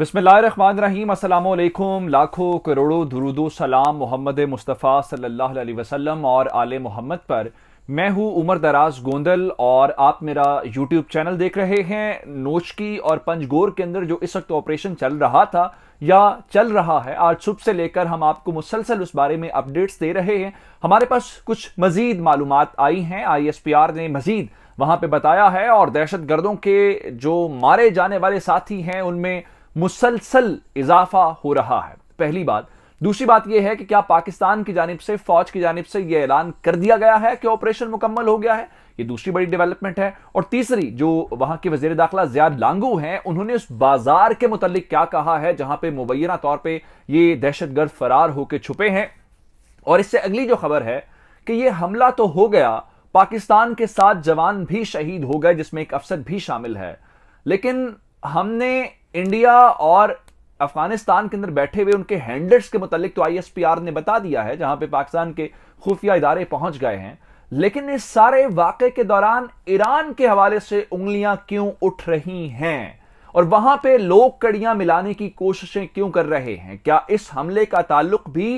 बिसमीम असलकुम लाखों करोड़ों दरुदो सलाम मोहम्मद मुस्तफ़ा सल्लल्लाहु अलैहि वसल्लम और आल मोहम्मद पर मैं हूँ उमर दराज गोंदल और आप मेरा यूट्यूब चैनल देख रहे हैं नोचकी और पंजगोर के अंदर जो इस वक्त ऑपरेशन चल रहा था या चल रहा है आज सुबह से लेकर हम आपको मुसलसल उस बारे में अपडेट्स दे रहे हैं हमारे पास कुछ मजीद मालूम आई हैं आई एस पी आर ने मजीद वहां पर बताया है और दहशत गर्दों के जो मारे जाने वाले साथी हैं उनमें मुसलसल इजाफा हो रहा है पहली बात दूसरी बात यह है कि क्या पाकिस्तान की जानब से फौज की जानब से यह ऐलान कर दिया गया है कि ऑपरेशन मुकम्मल हो गया है ये दूसरी बड़ी डेवलपमेंट है और तीसरी जो वहां के वजीर दाखिला ज्याद लांगू हैं उन्होंने उस बाजार के मुतालिक क्या कहा है जहां पर मुबैना तौर पर यह दहशतगर्द फरार होकर छुपे हैं और इससे अगली जो खबर है कि यह हमला तो हो गया पाकिस्तान के साथ जवान भी शहीद हो गए जिसमें एक अफसर भी शामिल है लेकिन हमने इंडिया और अफगानिस्तान के अंदर बैठे हुए उनके हैंडलर्स के मुतालिक तो आईएसपीआर ने बता दिया है जहां पे पाकिस्तान के खुफिया इदारे पहुंच गए हैं लेकिन इस सारे वाक़े के दौरान ईरान के हवाले से उंगलियां क्यों उठ रही हैं और वहां पे लोग कड़ियां मिलाने की कोशिशें क्यों कर रहे हैं क्या इस हमले का ताल्लुक भी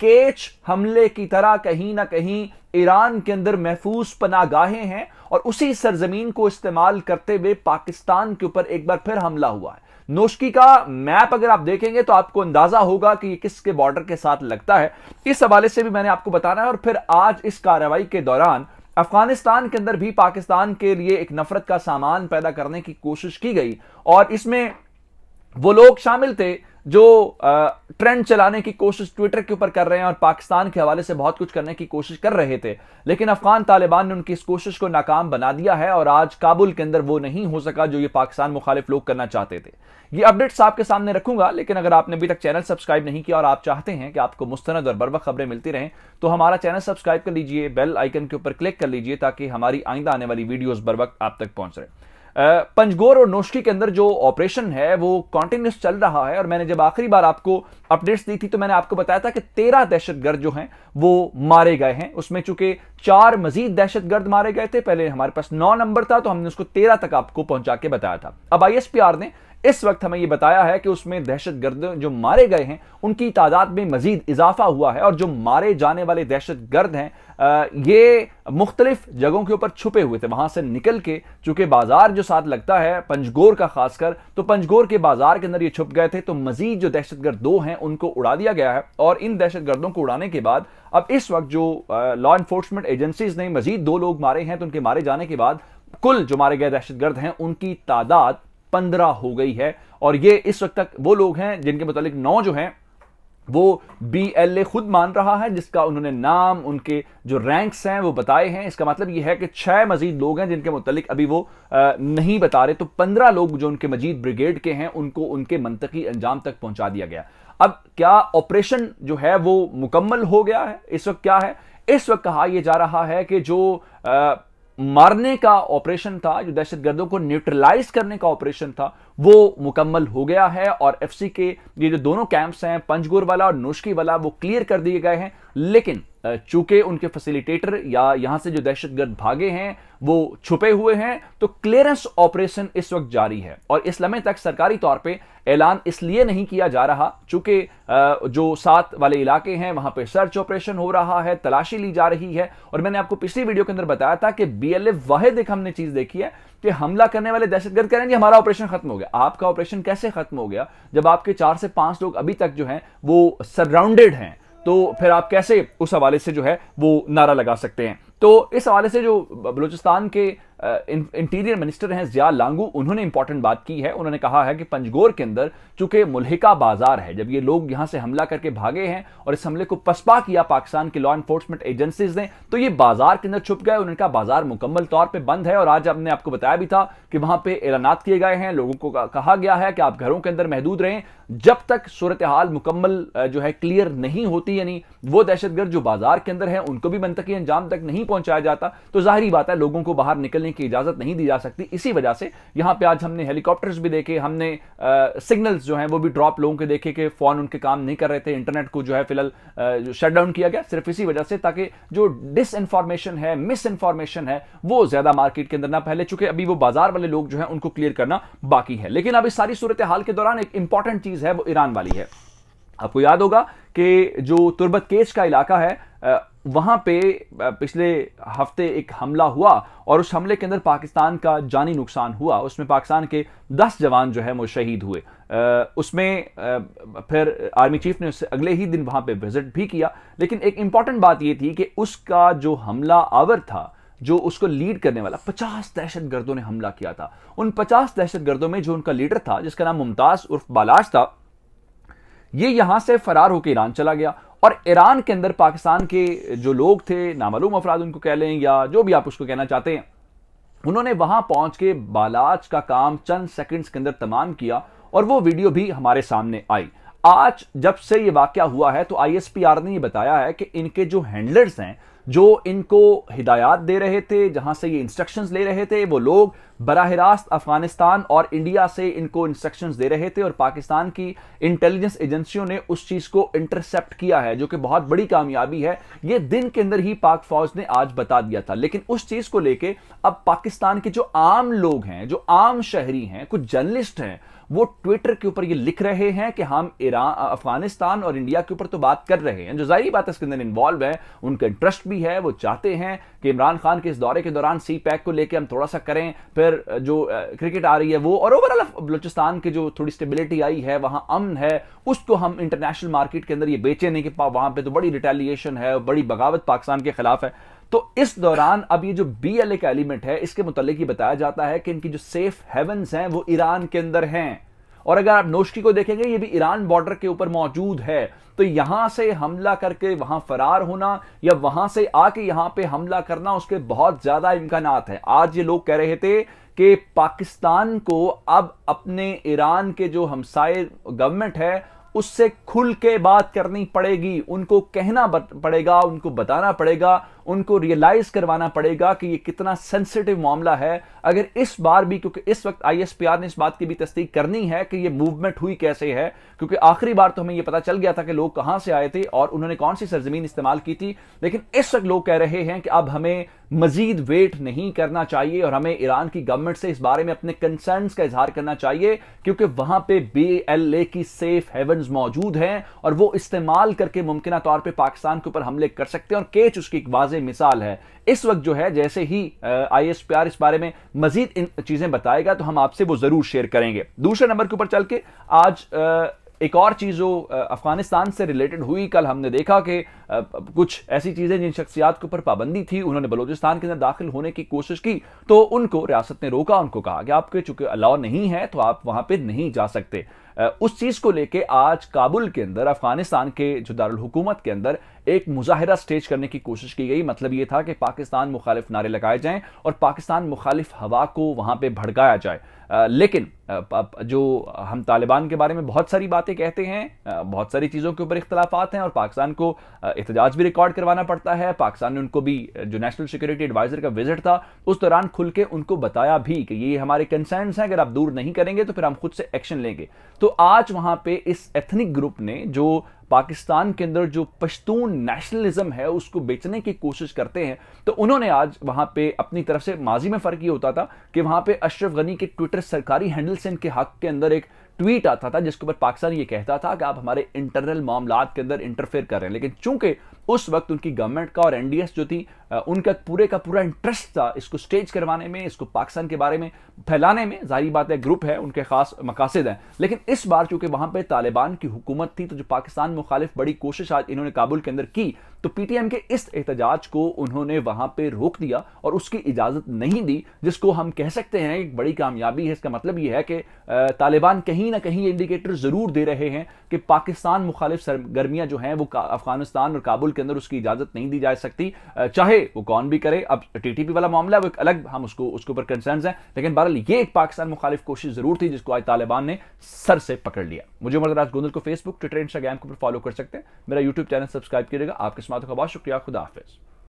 केच हमले की तरह कहीं ना कहीं ईरान के अंदर महफूज पनागाहें हैं और उसी सरजमीन को इस्तेमाल करते हुए पाकिस्तान के ऊपर एक बार फिर हमला हुआ है नोश्की का मैप अगर आप देखेंगे तो आपको अंदाजा होगा कि ये किसके बॉर्डर के साथ लगता है इस हवाले से भी मैंने आपको बताना है और फिर आज इस कार्रवाई के दौरान अफगानिस्तान के अंदर भी पाकिस्तान के लिए एक नफरत का सामान पैदा करने की कोशिश की गई और इसमें वो लोग शामिल थे जो ट्रेंड चलाने की कोशिश ट्विटर के ऊपर कर रहे हैं और पाकिस्तान के हवाले से बहुत कुछ करने की कोशिश कर रहे थे लेकिन अफगान तालिबान ने उनकी इस कोशिश को नाकाम बना दिया है और आज काबुल के अंदर वो नहीं हो सका जो ये पाकिस्तान मुखालिफ लोग करना चाहते थे ये अपडेट्स आपके सामने रखूंगा लेकिन अगर आपने अभी तक चैनल सब्सक्राइब नहीं किया और आप चाहते हैं कि आपको मुस्तंद और बरबक खबरें मिलती रहें तो हमारा चैनल सब्सक्राइब कर लीजिए बेल आइकन के ऊपर क्लिक कर लीजिए ताकि हमारी आइंदा आने वाली वीडियोज बरबक आप तक पहुंच रहे पंजगोर और नोश्की के अंदर जो ऑपरेशन है वो कॉन्टिन्यूस चल रहा है और मैंने जब आखिरी बार आपको अपडेट्स दी थी तो मैंने आपको बताया था कि तेरह दहशतगर्द जो हैं वो मारे गए हैं उसमें चूंकि चार मजीद दहशतगर्द मारे गए थे पहले हमारे पास नौ नंबर था तो हमने उसको तेरह तक आपको पहुंचा के बताया था अब आई ने इस वक्त हमें यह बताया है कि उसमें दहशतगर्द जो मारे गए हैं उनकी तादाद में मजीद इजाफा हुआ है और जो मारे जाने वाले दहशतगर्द हैं ये मुख्तलिफ जगहों के ऊपर छुपे हुए थे वहां से निकल के चूंकि बाजार जो साथ लगता है पंजगोर का खासकर तो पंजगोर के बाजार के अंदर ये छुप गए थे तो मजीद जो दहशतगर्द दो हैं उनको उड़ा दिया गया है और इन दहशतगर्दों को उड़ाने के बाद अब इस वक्त जो लॉ इन्फोर्समेंट एजेंसीज ने मजीद दो लोग मारे हैं तो उनके मारे जाने के बाद कुल जो मारे गए दहशतगर्द हैं उनकी तादाद पंद्रह हो गई है और ये इस वक्त तक वो लोग हैं जिनके मुतालिक नौ जो हैं वो बी एल ए खुद मान रहा है जिसका उन्होंने नाम उनके जो रैंक्स हैं वो बताए हैं इसका मतलब ये है कि छह मजीद लोग हैं जिनके मुतलिक अभी वो आ, नहीं बता रहे तो पंद्रह लोग जो उनके मजीद ब्रिगेड के हैं उनको उनके मनतकी अंजाम तक पहुंचा दिया गया अब क्या ऑपरेशन जो है वो मुकम्मल हो गया है इस वक्त क्या है इस वक्त कहा यह जा रहा है कि जो आ, मारने का ऑपरेशन था जो दहशतगर्दों को न्यूट्रलाइज करने का ऑपरेशन था वो मुकम्मल हो गया है और एफसी के ये जो दोनों कैंप्स हैं पंचगोर वाला और नोशकी वाला वो क्लियर कर दिए गए हैं लेकिन चूके उनके फैसिलिटेटर या यहां से जो दहशतगर्द भागे हैं वो छुपे हुए हैं तो क्लियरेंस ऑपरेशन इस वक्त जारी है और इस लम्हे तक सरकारी तौर पे ऐलान इसलिए नहीं किया जा रहा चूंकि जो सात वाले इलाके हैं वहां पे सर्च ऑपरेशन हो रहा है तलाशी ली जा रही है और मैंने आपको पिछली वीडियो के अंदर बताया था कि बीएलए वाहिद एक हमने चीज देखी है कि हमला करने वाले दहशतगर्द करेंगे हमारा ऑपरेशन खत्म हो गया आपका ऑपरेशन कैसे खत्म हो गया जब आपके चार से पांच लोग अभी तक जो है वो सराउंडेड हैं तो फिर आप कैसे उस हवाले से जो है वो नारा लगा सकते हैं तो इस हवाले से जो बलूचिस्तान के इंटीरियर मिनिस्टर हैं जिया लांगू उन्होंने इंपॉर्टेंट बात की है उन्होंने कहा है कि पंजगोर के अंदर चूंकि मुल्हिका बाजार है जब ये लोग यहां से हमला करके भागे हैं और इस हमले को पसपा किया पाकिस्तान की लॉ इन्फोर्समेंट एजेंसीज ने तो ये बाजार के अंदर छुप गए उनका बाजार मुकम्मल तौर पर बंद है और आज हमने आपको बताया भी था कि वहां पर ऐलानात किए गए हैं लोगों को कहा गया है कि आप घरों के अंदर महदूद रहें जब तक सूरत हाल मुकम्मल जो है क्लियर नहीं होती यानी वो दहशतगर्द जो बाजार के अंदर है उनको भी मनतकी अंजाम तक नहीं पहुंचाया जाता तो जाहिर बात है लोगों को बाहर निकलने करने की इजाज़त नहीं दी जा सकती इसी वजह से यहां पे आज हमने हेलीकॉप्टर्स भी देखे हमने सिग्नल्स जो हैं वो भी ड्रॉप लोगों के देखे कि फ़ोन उनके काम नहीं कर रहे थे इंटरनेट को जो है फिलहाल शट डाउन किया गया सिर्फ इसी वजह से ताकि जो डिस इंफॉर्मेशन है मिस इंफॉर्मेशन है वो ज़्यादा मार्केट के अंदर ना फैले चूंकि अभी वो बाजार वाले लोग जो है उनको क्लियर करना बाकी है लेकिन अब इस सारी सूरत हाल के दौरान एक इंपॉर्टेंट चीज़ है वो ईरान वाली है आपको याद होगा कि जो तुर्बत केस का इलाका है वहां पे पिछले हफ्ते एक हमला हुआ और उस हमले के अंदर पाकिस्तान का जानी नुकसान हुआ उसमें पाकिस्तान के दस जवान जो है वो शहीद हुए उसमें फिर आर्मी चीफ ने उससे अगले ही दिन वहां पे विजिट भी किया लेकिन एक इंपॉर्टेंट बात यह थी कि उसका जो हमला आवर था जो उसको लीड करने वाला पचास दहशत गर्दों ने हमला किया था उन पचास दहशत गर्दों में जो उनका लीडर था जिसका नाम मुमताज उर्फ बालाश था ये यहां से फरार होकर ईरान चला गया और ईरान के अंदर पाकिस्तान के जो लोग थे नामालूम अफराद उनको कह लें या जो भी आप उसको कहना चाहते हैं उन्होंने वहां पहुंच के बालाज का काम चंद सेकंड्स के अंदर तमाम किया और वो वीडियो भी हमारे सामने आई आज जब से ये वाक्य हुआ है तो आईएसपीआर ने ये बताया है कि इनके जो हैंडलर्स हैं जो इनको हिदायत दे रहे थे जहां से ये इंस्ट्रक्शंस ले रहे थे वो लोग बरह रास्त अफगानिस्तान और इंडिया से इनको इंस्ट्रक्शंस दे रहे थे और पाकिस्तान की इंटेलिजेंस एजेंसियों ने उस चीज को इंटरसेप्ट किया है जो कि बहुत बड़ी कामयाबी है ये दिन के अंदर ही पाक फौज ने आज बता दिया था लेकिन उस चीज को लेके अब पाकिस्तान के जो आम लोग हैं जो आम शहरी हैं कुछ जर्नलिस्ट हैं वो ट्विटर के ऊपर ये लिख रहे हैं कि हम ईरान अफगानिस्तान और इंडिया के ऊपर तो बात कर रहे हैं जो जाहिर बात इसके अंदर इन्वॉल्व है उनका इंटरेस्ट भी है वो चाहते हैं कि इमरान खान के इस दौरे के दौरान सी पैक को लेकर हम थोड़ा सा करें फिर जो क्रिकेट आ रही है वो और ओवरऑल बलोचिस्तान की जो थोड़ी स्टेबिलिटी आई है वहां अमन है उसको हम इंटरनेशनल मार्केट के अंदर ये बेचे नहीं कि वहां पर तो बड़ी रिटेलिएशन है बड़ी बगावत पाकिस्तान के खिलाफ है तो इस दौरान अब ये जो बी एल का एलिमेंट है इसके मुतलिक बताया जाता है कि इनकी जो सेफ हेवंस हैं वो ईरान के अंदर हैं और अगर आप नोशकी को देखेंगे ये भी ईरान बॉर्डर के ऊपर मौजूद है तो यहां से हमला करके वहां फरार होना या वहां से आके यहां पे हमला करना उसके बहुत ज्यादा इम्कान है आज ये लोग कह रहे थे कि पाकिस्तान को अब अपने ईरान के जो हमसाय गवर्नमेंट है उससे खुल के बात करनी पड़ेगी उनको कहना पड़ेगा उनको बताना पड़ेगा उनको रियलाइज करवाना पड़ेगा कि ये कितना सेंसिटिव मामला है अगर इस बार भी क्योंकि इस वक्त आईएसपीआर ने इस बात की भी तस्दीक करनी है कि ये मूवमेंट हुई कैसे है क्योंकि आखिरी बार तो हमें ये पता चल गया था कि लोग कहां से आए थे और उन्होंने कौन सी सरजमीन इस्तेमाल की थी लेकिन इस वक्त लोग कह रहे हैं कि अब हमें मजीद वेट नहीं करना चाहिए और हमें ईरान की गवर्नमेंट से इस बारे में अपने कंसर्न का इजहार करना चाहिए क्योंकि वहां पे बीएलए की सेफ हेवन मौजूद हैं और वो इस्तेमाल करके मुमकिन तौर पर पाकिस्तान के ऊपर हमले कर सकते हैं और केच उसकी एक वाज मिसाल है इस वक्त जो है जैसे ही आई एस इस बारे में मजीद इन चीजें बताएगा तो हम आपसे वो जरूर शेयर करेंगे दूसरे नंबर के ऊपर चल के आज एक और चीज़ जो अफगानिस्तान से रिलेटेड हुई कल हमने देखा कि कुछ ऐसी चीज़ें जिन शख्सियात के ऊपर पाबंदी थी उन्होंने बलोचिस्तान के अंदर दाखिल होने की कोशिश की तो उनको रियासत ने रोका उनको कहा कि आपके चूंकि अलाव नहीं है तो आप वहां पर नहीं जा सकते उस चीज़ को लेके आज काबुल के अंदर अफगानिस्तान के जो दारकूमत के अंदर एक मुजाहरा स्टेज करने की कोशिश की गई मतलब यह था कि पाकिस्तान मुखालिफ नारे लगाए जाएं और पाकिस्तान मुखालिफ हवा को वहां पे भड़काया जाए लेकिन जो हम तालिबान के बारे में बहुत सारी बातें कहते हैं बहुत सारी चीज़ों के ऊपर इख्तलाफात हैं और पाकिस्तान को एहतजाज भी रिकॉर्ड करवाना पड़ता है पाकिस्तान ने उनको भी जो नेशनल सिक्योरिटी एडवाइजर का विजिट था उस दौरान खुल के उनको बताया भी कि ये हमारे कंसर्नस हैं अगर आप दूर नहीं करेंगे तो फिर हम खुद से एक्शन लेंगे तो आज वहां पर इस एथनिक ग्रुप ने जो पाकिस्तान के अंदर जो पश्तून नेशनलिज्म है उसको बेचने की कोशिश करते हैं तो उन्होंने आज वहां पे अपनी तरफ से माजी में फर्क ये होता था कि वहां पे अशरफ गनी के ट्विटर सरकारी हैंडल से इनके हक के अंदर एक ट्वीट आता था जिसके ऊपर पाकिस्तान ये कहता था कि आप हमारे इंटरनल मामला के अंदर इंटरफेयर कर रहे हैं लेकिन चूंकि उस वक्त उनकी गवर्नमेंट का और एनडीएस जो थी उनका पूरे का पूरा इंटरेस्ट था इसको स्टेज करवाने में इसको पाकिस्तान के बारे में फैलाने में जारी बात है ग्रुप है उनके खास मकासद हैं लेकिन इस बार चूंकि वहां पर तालिबान की हुकूमत थी तो जो पाकिस्तान मुखालिफ बड़ी कोशिश आज इन्होंने काबुल के अंदर की तो पीटीएम के इस एहतजाज को उन्होंने वहां पर रोक दिया और उसकी इजाजत नहीं दी जिसको हम कह सकते हैं एक बड़ी कामयाबी है इसका मतलब यह है कि तालिबान कहीं कहीं ना कहीं ये इंडिकेटर जरूर दे रहे हैं कि पाकिस्तान मुखालिफ सरगर्मियां जो हैं वो अफगानिस्तान और काबुल के अंदर उसकी इजाजत नहीं दी जा सकती चाहे वो कौन भी करे अब टीटीपी वाला मामला वो अलग हम उसको उसके ऊपर कंसर्न है लेकिन बहरहाल ये एक पाकिस्तान मुखालिफ कोशिश जरूर थी जिसको आज तालिबान ने सर से पकड़ लिया मुझे मरदराज गोंदल को फेसबुक ट्विटर इंस्टाग्राम के ऊपर फॉलो कर सकते हैं मेरा यूट्यूब चैनल सब्सक्राइब करेगा आपके समातों का बहुत शुक्रिया खुदा हाफिज़